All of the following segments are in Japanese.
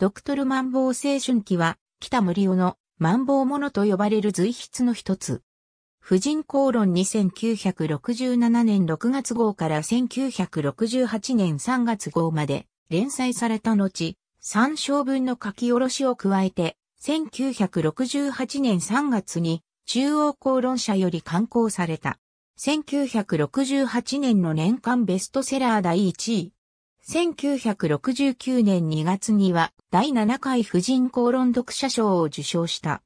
ドクトルマンボウ青春期は、北森尾のマンボウものと呼ばれる随筆の一つ。婦人公論2967年6月号から1968年3月号まで連載された後、3章分の書き下ろしを加えて、1968年3月に中央公論社より刊行された。1968年の年間ベストセラー第1位、1969年2月には第7回婦人公論読者賞を受賞した。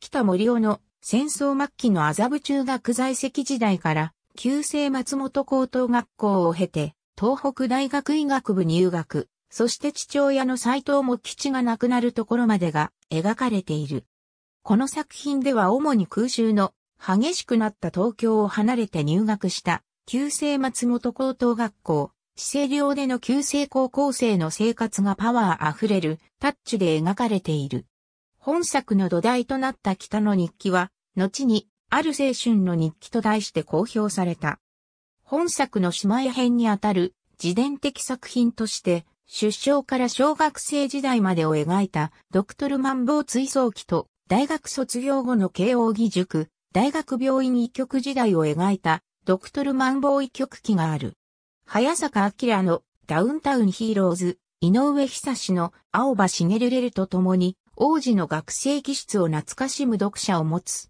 北森尾の戦争末期の麻布中学在籍時代から旧制松本高等学校を経て東北大学医学部入学、そして父親の斎藤も基地が亡くなるところまでが描かれている。この作品では主に空襲の激しくなった東京を離れて入学した旧制松本高等学校資生堂での旧制高校生の生活がパワー溢れるタッチで描かれている。本作の土台となった北の日記は、後に、ある青春の日記と題して公表された。本作の姉妹編にあたる自伝的作品として、出生から小学生時代までを描いたドクトルマンボウ追走記と大学卒業後の慶応義塾、大学病院医局時代を描いたドクトルマンボウ医局記がある。早坂明のダウンタウンヒーローズ、井上久志の青葉茂れるとともに、王子の学生気質を懐かしむ読者を持つ。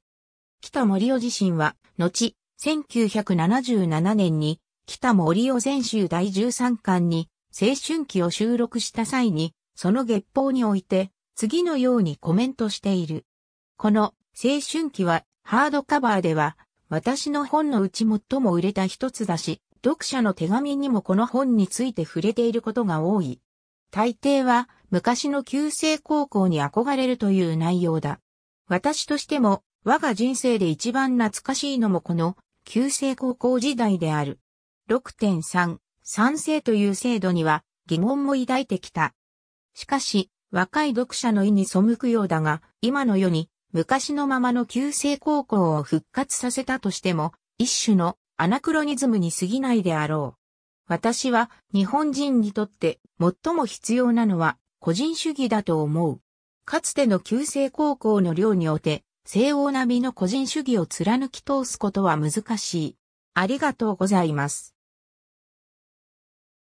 北森尾自身は、後、1977年に、北森尾全集第13巻に、青春期を収録した際に、その月報において、次のようにコメントしている。この、青春期は、ハードカバーでは、私の本のうち最も売れた一つだし、読者の手紙にもこの本について触れていることが多い。大抵は昔の旧制高校に憧れるという内容だ。私としても我が人生で一番懐かしいのもこの旧制高校時代である。6.3、賛成という制度には疑問も抱いてきた。しかし、若い読者の意に背くようだが、今の世に昔のままの旧制高校を復活させたとしても、一種のアナクロニズムに過ぎないであろう。私は日本人にとって最も必要なのは個人主義だと思う。かつての旧制高校の寮におて、西欧並みの個人主義を貫き通すことは難しい。ありがとうございます。